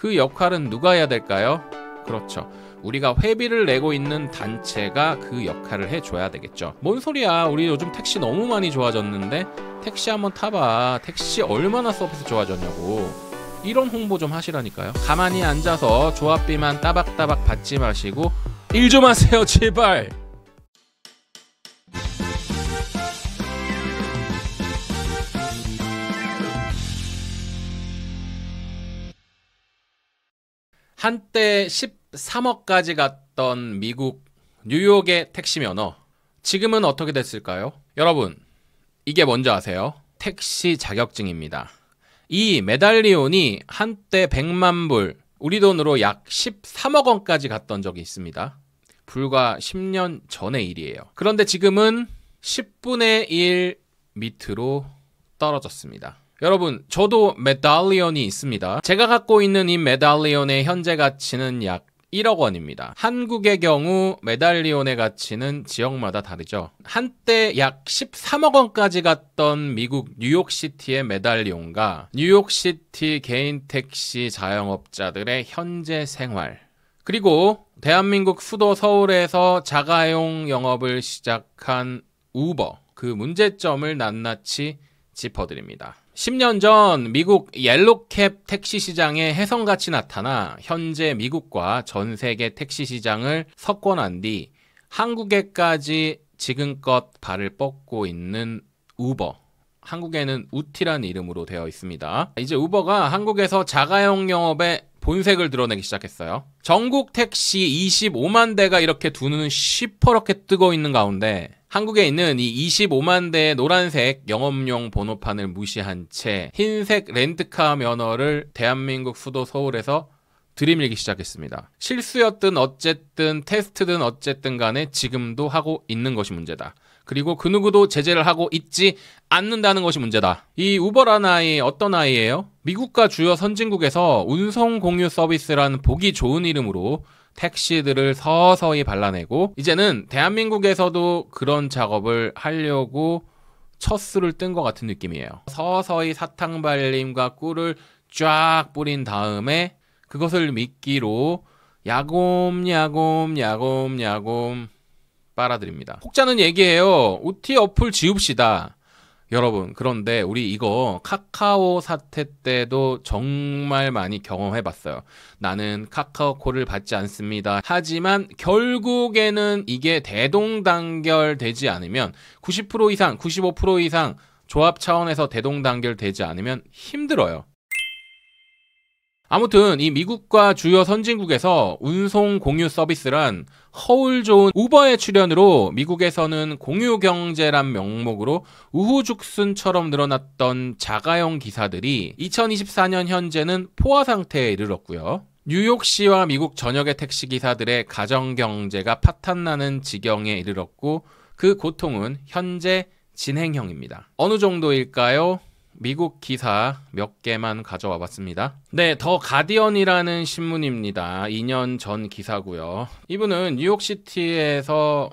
그 역할은 누가 해야 될까요? 그렇죠. 우리가 회비를 내고 있는 단체가 그 역할을 해줘야 되겠죠. 뭔 소리야. 우리 요즘 택시 너무 많이 좋아졌는데 택시 한번 타봐. 택시 얼마나 서비스 좋아졌냐고. 이런 홍보 좀 하시라니까요. 가만히 앉아서 조합비만 따박따박 받지 마시고 일 좀 하세요 제발. 한때 13억까지 갔던 미국 뉴욕의 택시 면허. 지금은 어떻게 됐을까요? 여러분, 이게 뭔지 아세요? 택시 자격증입니다. 이 메달리온이 한때 100만 불, 우리 돈으로 약 13억 원까지 갔던 적이 있습니다. 불과 10년 전의 일이에요. 그런데 지금은 10분의 1 밑으로 떨어졌습니다. 여러분 저도 메달리온이 있습니다. 제가 갖고 있는 이메달리온의 현재 가치는 약 1억 원입니다. 한국의 경우 메달리온의 가치는 지역마다 다르죠. 한때 약 13억 원까지 갔던 미국 뉴욕시티의 메달리온과 뉴욕시티 개인 택시 자영업자들의 현재 생활 그리고 대한민국 수도 서울에서 자가용 영업을 시작한 우버 그 문제점을 낱낱이 짚어드립니다. 10년 전 미국 옐로캡 택시 시장에혜성같이 나타나 현재 미국과 전 세계 택시 시장을 석권한 뒤 한국에까지 지금껏 발을 뻗고 있는 우버. 한국에는 우티라는 이름으로 되어 있습니다. 이제 우버가 한국에서 자가용 영업에 본색을 드러내기 시작했어요. 전국 택시 25만 대가 이렇게 두눈 시퍼렇게 뜨고 있는 가운데 한국에 있는 이 25만 대의 노란색 영업용 번호판을 무시한 채 흰색 렌트카 면허를 대한민국 수도 서울에서 들이밀기 시작했습니다. 실수였든 어쨌든 테스트든 어쨌든 간에 지금도 하고 있는 것이 문제다. 그리고 그 누구도 제재를 하고 있지 않는다는 것이 문제다. 이우버란 아이 어떤 아이예요? 미국과 주요 선진국에서 운송 공유 서비스라는 보기 좋은 이름으로 택시들을 서서히 발라내고 이제는 대한민국에서도 그런 작업을 하려고 첫 수를 뜬 것 같은 느낌이에요. 서서히 사탕 발림과 꿀을 쫙 뿌린 다음에 그것을 미끼로 야곰 야곰 야곰 야곰 빨아들입니다. 혹자는 얘기해요. OT 어플 지웁시다. 여러분, 그런데 우리 이거 카카오 사태 때도 정말 많이 경험해 봤어요. 나는 카카오 콜을 받지 않습니다. 하지만 결국에는 이게 대동단결 되지 않으면 90% 이상, 95% 이상 조합 차원에서 대동단결 되지 않으면 힘들어요. 아무튼 이 미국과 주요 선진국에서 운송 공유 서비스란 허울 좋은 우버의 출현으로 미국에서는 공유 경제란 명목으로 우후죽순처럼 늘어났던 자가용 기사들이 2024년 현재는 포화 상태에 이르렀고요. 뉴욕시와 미국 전역의 택시 기사들의 가정 경제가 파탄나는 지경에 이르렀고 그 고통은 현재 진행형입니다. 어느 정도일까요? 미국 기사 몇 개만 가져와 봤습니다. 네, 더 가디언이라는 신문입니다. 2년 전 기사고요. 이분은 뉴욕시티에서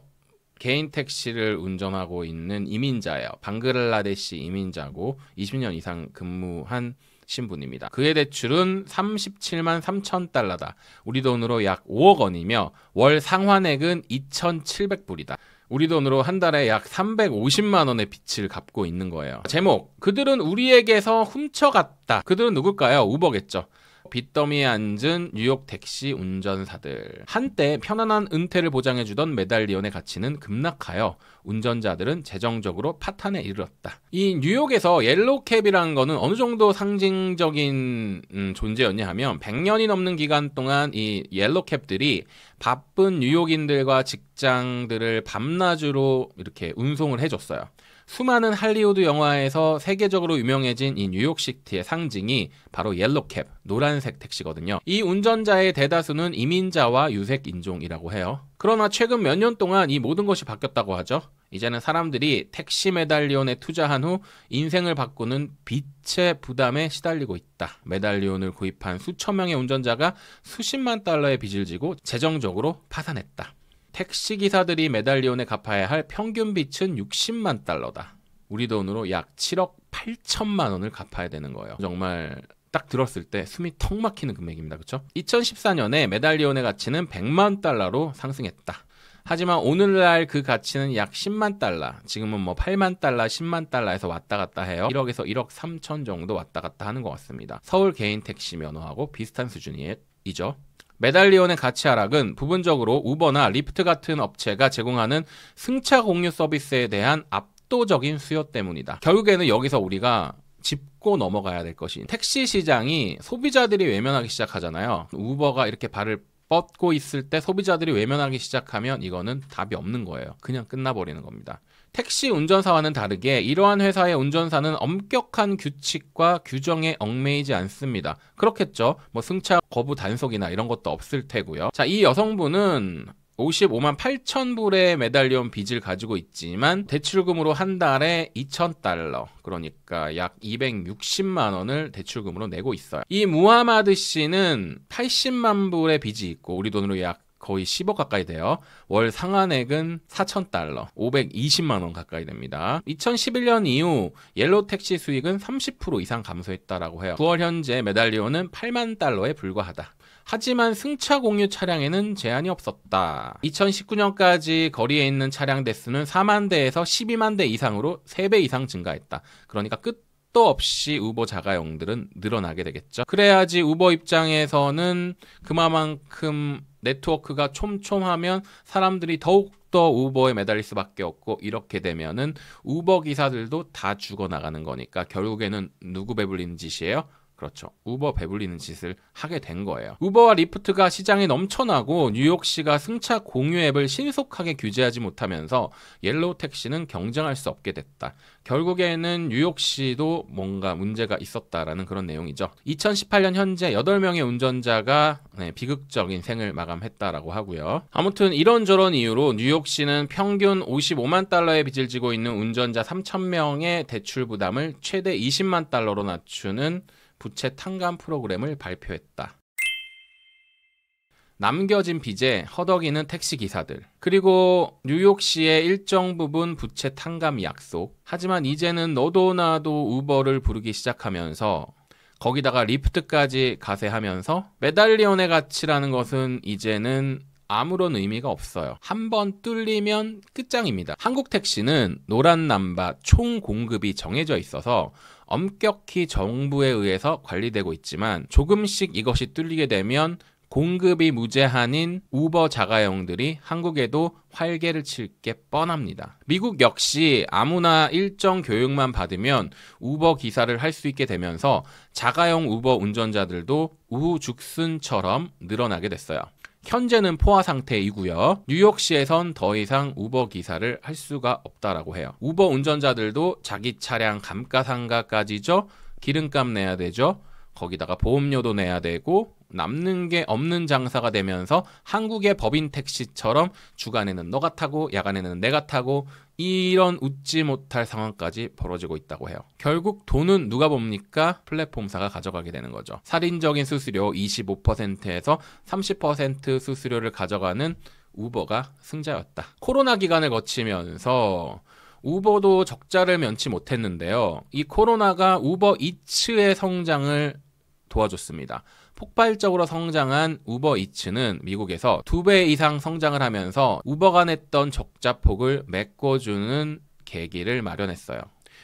개인 택시를 운전하고 있는 이민자예요. 방글라데시 이민자고 20년 이상 근무한 신분입니다. 그의 대출은 37만 3천 달러다. 우리 돈으로 약 5억 원이며 월 상환액은 2,700불이다. 우리 돈으로 한 달에 약 350만 원의 빚을 갚고 있는 거예요. 제목 그들은 우리에게서 훔쳐갔다. 그들은 누굴까요? 우버겠죠. 빚더미에 앉은 뉴욕 택시 운전사들. 한때 편안한 은퇴를 보장해주던 메달리온의 가치는 급락하여 운전자들은 재정적으로 파탄에 이르렀다. 이 뉴욕에서 옐로캡이라는 거는 어느 정도 상징적인 음, 존재였냐 하면 100년이 넘는 기간 동안 이 옐로캡들이 바쁜 뉴욕인들과 직장들을 밤낮으로 이렇게 운송을 해줬어요. 수많은 할리우드 영화에서 세계적으로 유명해진 이 뉴욕시티의 상징이 바로 옐로캡, 노란색 택시거든요. 이 운전자의 대다수는 이민자와 유색인종이라고 해요. 그러나 최근 몇 년 동안 이 모든 것이 바뀌었다고 하죠. 이제는 사람들이 택시 메달리온에 투자한 후 인생을 바꾸는 빛의 부담에 시달리고 있다. 메달리온을 구입한 수천 명의 운전자가 수십만 달러의 빚을 지고 재정적으로 파산했다. 택시 기사들이 메달리온에 갚아야 할 평균 빚은 60만 달러다. 우리 돈으로 약 7억 8천만 원을 갚아야 되는 거예요. 정말 딱 들었을 때 숨이 턱 막히는 금액입니다. 그렇죠? 2014년에 메달리온의 가치는 100만 달러로 상승했다. 하지만 오늘날 그 가치는 약 10만 달러, 지금은 뭐 8만 달러, 10만 달러에서 왔다 갔다 해요. 1억에서 1억 3천 정도 왔다 갔다 하는 것 같습니다. 서울 개인 택시 면허하고 비슷한 수준이죠. 메달리온의 가치 하락은 부분적으로 우버나 리프트 같은 업체가 제공하는 승차 공유 서비스에 대한 압도적인 수요 때문이다. 결국에는 여기서 우리가 짚고 넘어가야 될 것이 택시 시장이 소비자들이 외면하기 시작하잖아요. 우버가 이렇게 발을 뻗고 있을 때 소비자들이 외면하기 시작하면 이거는 답이 없는 거예요. 그냥 끝나버리는 겁니다. 택시 운전사와는 다르게 이러한 회사의 운전사는 엄격한 규칙과 규정에 얽매이지 않습니다. 그렇겠죠. 뭐 승차 거부 단속이나 이런 것도 없을 테고요. 자, 이 여성분은 55만 8천 불의 메달리온 빚을 가지고 있지만 대출금으로 한 달에 2천 달러 그러니까 약 260만 원을 대출금으로 내고 있어요. 이 무하마드 씨는 80만 불의 빚이 있고 우리 돈으로 약 거의 10억 가까이 돼요. 월 상한액은 4천달러 520만원 가까이 됩니다. 2011년 이후 옐로우 택시 수익은 30% 이상 감소했다라고 해요. 9월 현재 메달리온은 8만 달러에 불과하다. 하지만 승차 공유 차량에는 제한이 없었다. 2019년까지 거리에 있는 차량 대수는 4만 대에서 12만 대 이상으로 3배 이상 증가했다. 그러니까 끝또 없이 우버 자가용들은 늘어나게 되겠죠. 그래야지 우버 입장에서는 그만큼 네트워크가 촘촘하면 사람들이 더욱더 우버에 매달릴 수밖에 없고 이렇게 되면은 우버 기사들도 다 죽어나가는 거니까 결국에는 누구 배불리는 짓이에요? 그렇죠. 우버 배불리는 짓을 하게 된 거예요. 우버와 리프트가 시장이 넘쳐나고 뉴욕시가 승차 공유 앱을 신속하게 규제하지 못하면서 옐로우 택시는 경쟁할 수 없게 됐다. 결국에는 뉴욕시도 뭔가 문제가 있었다라는 그런 내용이죠. 2018년 현재 8명의 운전자가 네, 비극적인 생을 마감했다라고 하고요. 아무튼 이런저런 이유로 뉴욕시는 평균 55만 달러의 빚을 지고 있는 운전자 3천명의 대출 부담을 최대 20만 달러로 낮추는 부채 탕감 프로그램을 발표했다. 남겨진 빚에 허덕이는 택시기사들 그리고 뉴욕시의 일정 부분 부채 탕감 약속 하지만 이제는 너도 나도 우버를 부르기 시작하면서 거기다가 리프트까지 가세하면서 메달리온의 가치라는 것은 이제는 아무런 의미가 없어요. 한 번 뚫리면 끝장입니다. 한국 택시는 노란 남바 총 공급이 정해져 있어서 엄격히 정부에 의해서 관리되고 있지만 조금씩 이것이 뚫리게 되면 공급이 무제한인 우버 자가용들이 한국에도 활개를 칠 게 뻔합니다. 미국 역시 아무나 일정 교육만 받으면 우버 기사를 할 수 있게 되면서 자가용 우버 운전자들도 우후죽순처럼 늘어나게 됐어요. 현재는 포화 상태이고요. 뉴욕시에선 더 이상 우버 기사를 할 수가 없다라고 해요. 우버 운전자들도 자기 차량 감가상가까지죠. 기름값 내야 되죠. 거기다가 보험료도 내야 되고 남는 게 없는 장사가 되면서 한국의 법인 택시처럼 주간에는 너가 타고 야간에는 내가 타고 이런 웃지 못할 상황까지 벌어지고 있다고 해요. 결국 돈은 누가 봅니까? 플랫폼사가 가져가게 되는 거죠. 살인적인 수수료 25%에서 30% 수수료를 가져가는 우버가 승자였다. 코로나 기간을 거치면서 우버도 적자를 면치 못했는데요. 이 코로나가 우버 이츠의 성장을 도와줬습니다. 폭발적으로 성장한 우버 이츠는 미국에서 두 배 이상 성장을 하면서 우버가 냈던 적자폭을 메꿔주는 계기를 마련했어요.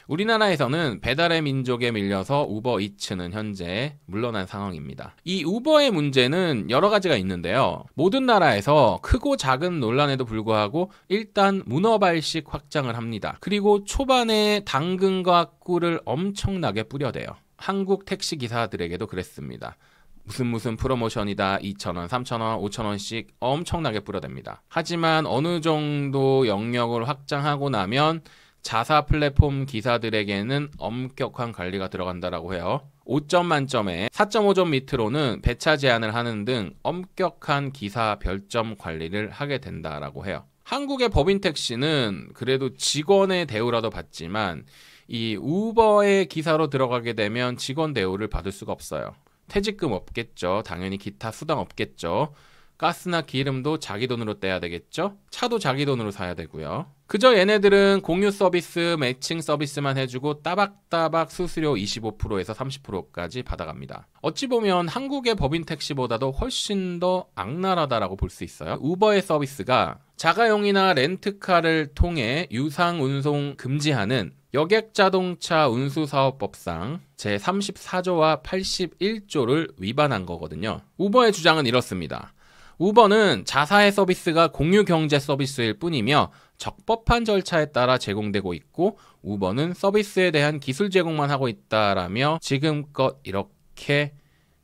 우리나라에서는 배달의 민족에 밀려서 우버 이츠는 현재 물러난 상황입니다. 이 우버의 문제는 여러 가지가 있는데요. 모든 나라에서 크고 작은 논란에도 불구하고 일단 문어발식 확장을 합니다. 그리고 초반에 당근과 꿀을 엄청나게 뿌려대요. 한국 택시 기사들에게도 그랬습니다. 무슨 무슨 프로모션이다 2천원3천원5천원씩 엄청나게 뿌려댑니다. 하지만 어느 정도 영역을 확장하고 나면 자사 플랫폼 기사들에게는 엄격한 관리가 들어간다라고 해요. 5점 만점에 4.5점 밑으로는 배차 제한을 하는 등 엄격한 기사 별점 관리를 하게 된다라고 해요. 한국의 법인 택시는 그래도 직원의 대우라도 받지만 이 우버의 기사로 들어가게 되면 직원 대우를 받을 수가 없어요. 퇴직금 없겠죠. 당연히 기타 수당 없겠죠. 가스나 기름도 자기 돈으로 떼야 되겠죠? 차도 자기 돈으로 사야 되고요. 그저 얘네들은 공유 서비스, 매칭 서비스만 해주고 따박따박 수수료 25%에서 30%까지 받아갑니다. 어찌 보면 한국의 법인 택시보다도 훨씬 더 악랄하다라고 볼 수 있어요. 우버의 서비스가 자가용이나 렌트카를 통해 유상 운송 금지하는 여객자동차 운수사업법상 제34조와 81조를 위반한 거거든요. 우버의 주장은 이렇습니다. 우버는 자사의 서비스가 공유 경제 서비스일 뿐이며 적법한 절차에 따라 제공되고 있고 우버는 서비스에 대한 기술 제공만 하고 있다라며 지금껏 이렇게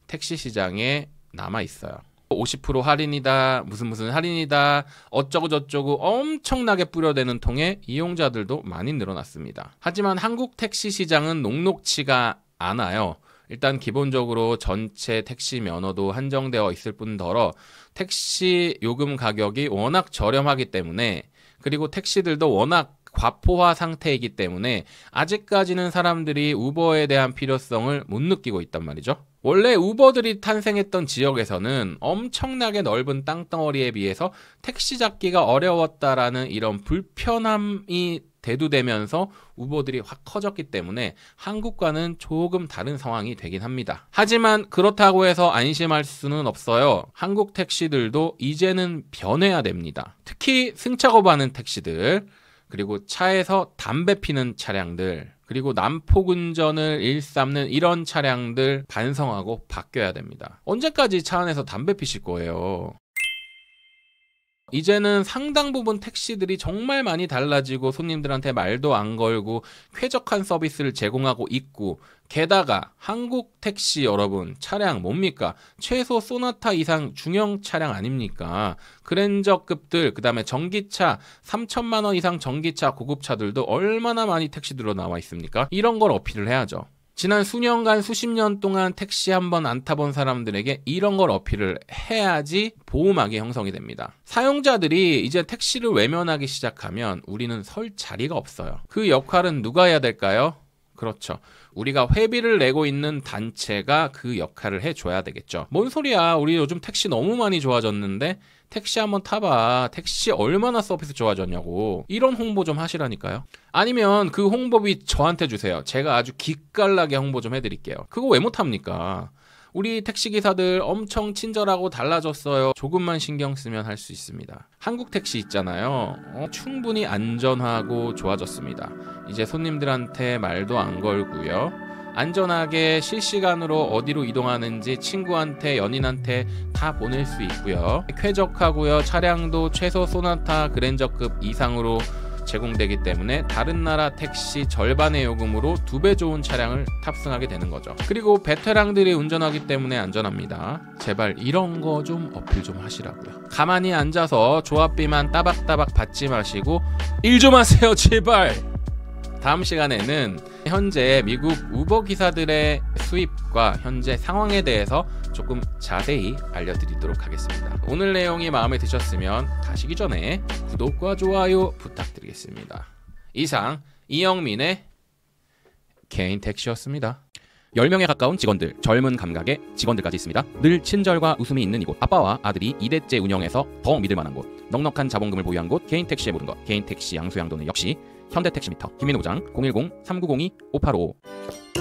택시 시장에 남아 있어요. 50% 할인이다 무슨 무슨 할인이다 어쩌고 저쩌고 엄청나게 뿌려대는 통에 이용자들도 많이 늘어났습니다. 하지만 한국 택시 시장은 녹록치가 않아요. 일단 기본적으로 전체 택시 면허도 한정되어 있을 뿐더러 택시 요금 가격이 워낙 저렴하기 때문에 그리고 택시들도 워낙 과포화 상태이기 때문에 아직까지는 사람들이 우버에 대한 필요성을 못 느끼고 있단 말이죠. 원래 우버들이 탄생했던 지역에서는 엄청나게 넓은 땅덩어리에 비해서 택시 잡기가 어려웠다라는 이런 불편함이 대두되면서 우버들이 확 커졌기 때문에 한국과는 조금 다른 상황이 되긴 합니다. 하지만 그렇다고 해서 안심할 수는 없어요. 한국 택시들도 이제는 변해야 됩니다. 특히 승차 거부하는 택시들. 그리고 차에서 담배 피는 차량들, 그리고 난폭운전을 일삼는 이런 차량들 반성하고 바뀌어야 됩니다. 언제까지 차 안에서 담배 피실 거예요? 이제는 상당 부분 택시들이 정말 많이 달라지고 손님들한테 말도 안 걸고 쾌적한 서비스를 제공하고 있고 게다가 한국 택시 여러분 차량 뭡니까? 최소 소나타 이상 중형 차량 아닙니까? 그랜저급들 그다음에 전기차 3천만 원 이상 전기차 고급차들도 얼마나 많이 택시들로 나와 있습니까? 이런 걸 어필을 해야죠. 지난 수년간 수십 년 동안 택시 한번 안 타본 사람들에게 이런 걸 어필을 해야지 보호막이 형성이 됩니다. 사용자들이 이제 택시를 외면하기 시작하면 우리는 설 자리가 없어요. 그 역할은 누가 해야 될까요? 그렇죠. 우리가 회비를 내고 있는 단체가 그 역할을 해줘야 되겠죠. 뭔 소리야. 우리 요즘 택시 너무 많이 좋아졌는데 택시 한번 타봐. 택시 얼마나 서비스 좋아졌냐고. 이런 홍보 좀 하시라니까요. 아니면 그 홍보비 저한테 주세요. 제가 아주 기깔나게 홍보 좀 해드릴게요. 그거 왜 못합니까? 우리 택시기사들 엄청 친절하고 달라졌어요. 조금만 신경 쓰면 할 수 있습니다. 한국 택시 있잖아요. 어, 충분히 안전하고 좋아졌습니다. 이제 손님들한테 말도 안 걸고요. 안전하게 실시간으로 어디로 이동하는지 친구한테 연인한테 다 보낼 수 있고요. 쾌적하고요. 차량도 최소 소나타 그랜저급 이상으로 제공되기 때문에 다른 나라 택시 절반의 요금으로 두 배 좋은 차량을 탑승하게 되는 거죠. 그리고 베테랑들이 운전하기 때문에 안전합니다. 제발 이런 거 좀 어필 좀 하시라고요. 가만히 앉아서 조합비만 따박따박 받지 마시고 일 좀 하세요 제발. 다음 시간에는 현재 미국 우버 기사들의 수입과 현재 상황에 대해서 조금 자세히 알려드리도록 하겠습니다. 오늘 내용이 마음에 드셨으면 가시기 전에 구독과 좋아요 부탁드리겠습니다. 이상 이영민의 개인 택시였습니다. 10명에 가까운 직원들, 젊은 감각의 직원들까지 있습니다. 늘 친절과 웃음이 있는 이곳. 아빠와 아들이 2대째 운영해서 더 믿을 만한 곳. 넉넉한 자본금을 보유한 곳. 개인 택시의 모든 것. 개인 택시 양수양도는 역시 현대택시미터. 김민호장 010-3902-5855.